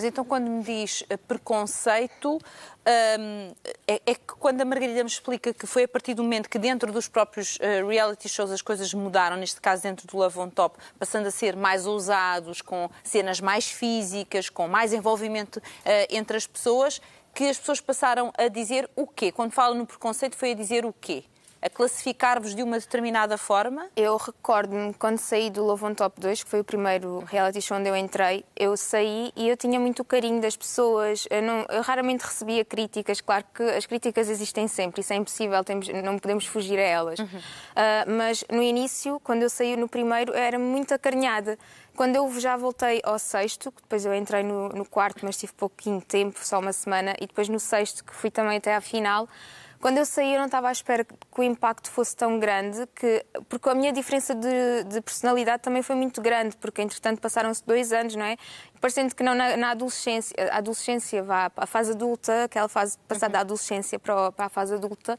Mas então, quando me diz eh, preconceito, um, é, é, que quando a Margarida me explica que foi a partir do momento que dentro dos próprios uh, reality shows as coisas mudaram, neste caso dentro do Love on Top, passando a ser mais ousados, com cenas mais físicas, com mais envolvimento uh, entre as pessoas, que as pessoas passaram a dizer o quê? Quando fala no preconceito, foi a dizer o quê? a classificar-vos de uma determinada forma? Eu recordo-me quando saí do Love on Top 2, que foi o primeiro reality show onde eu entrei, eu saí e eu tinha muito carinho das pessoas, eu, não, eu raramente recebia críticas, claro que as críticas existem sempre, isso é impossível, temos, não podemos fugir a elas. Uhum. Uh, mas no início, quando eu saí no primeiro, era muito acarinhada. Quando eu já voltei ao sexto, depois eu entrei no, no quarto, mas tive pouquinho tempo, só uma semana, e depois no sexto, que fui também até à final, quando eu saí, eu não estava à espera que o impacto fosse tão grande, que, porque a minha diferença de, de personalidade também foi muito grande, porque entretanto passaram-se dois anos, não é? parecendo que não na, na adolescência, a adolescência vá a fase adulta, aquela fase passada uhum. da adolescência para, para, a fase adulta,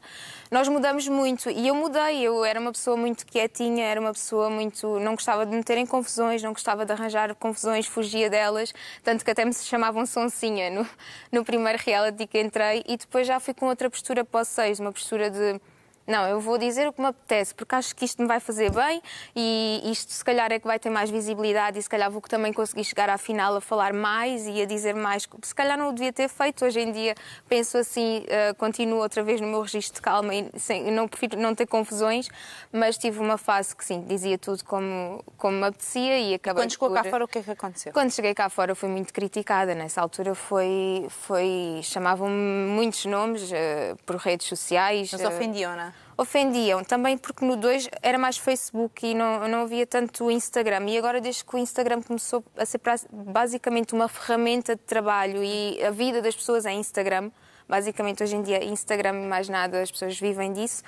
nós mudamos muito e eu mudei. Eu era uma pessoa muito quietinha, era uma pessoa muito, não gostava de me em confusões, não gostava de arranjar confusões, fugia delas, tanto que até me chamavam Sonsinha no, no primeiro reality que entrei e depois já fui com outra postura pós seis, uma postura de não, eu vou dizer o que me apetece, porque acho que isto me vai fazer bem e isto se calhar é que vai ter mais visibilidade e se calhar vou também conseguir chegar à final a falar mais e a dizer mais. Se calhar não o devia ter feito, hoje em dia penso assim, uh, continuo outra vez no meu registro de calma e sem, não prefiro não ter confusões, mas tive uma fase que sim, dizia tudo como, como me apetecia e acabei Quando chegou por... cá fora, o que é que aconteceu? Quando cheguei cá fora fui muito criticada, nessa altura foi, foi chamavam-me muitos nomes uh, por redes sociais. Mas uh... ofendiam, eh, não é? ofendiam. Também porque no 2 era mais Facebook e não, não havia tanto Instagram. E agora, desde que o Instagram começou a ser basicamente uma ferramenta de trabalho e a vida das pessoas é Instagram, basicamente hoje em dia Instagram e mais nada, as pessoas vivem disso.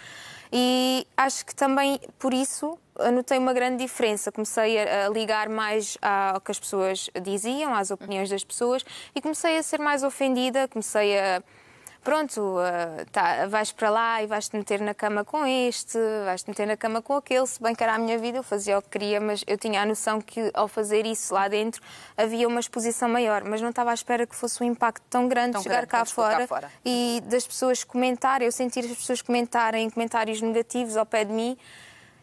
E acho que também por isso anotei uma grande diferença. Comecei a ligar mais ao que as pessoas diziam, às opiniões das pessoas e comecei a ser mais ofendida, comecei a pronto, uh, tá, vais para lá e vais-te meter na cama com este, vais-te meter na cama com aquele. Se bem que era a minha vida, eu fazia o que queria, mas eu tinha a noção que ao fazer isso lá dentro havia uma exposição maior, mas não estava à espera que fosse um impacto tão grande tão chegar grande, cá, fora, cá fora e das pessoas comentarem, eu sentir as pessoas comentarem comentários negativos ao pé de mim.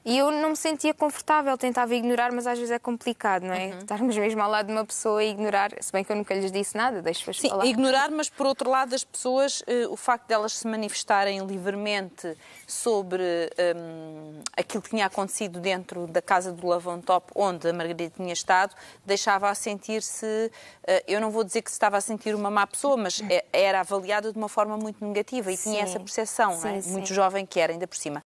E eu não me sentia confortável, tentava ignorar, mas às vezes é complicado, não é? Uhum. Estarmos mesmo ao lado de uma pessoa e ignorar, se bem que eu nunca lhes disse nada, deixo-as falar. ignorar, mas por outro lado, as pessoas, eh, o facto delas de se manifestarem livremente sobre um, aquilo que tinha acontecido dentro da casa do Lavantop, onde a Margarida tinha estado, deixava a sentir-se, eh, eu não vou dizer que se estava a sentir uma má pessoa, mas é, era avaliada de uma forma muito negativa e sim. tinha essa percepção, sim, é? sim. muito jovem que era, ainda por cima.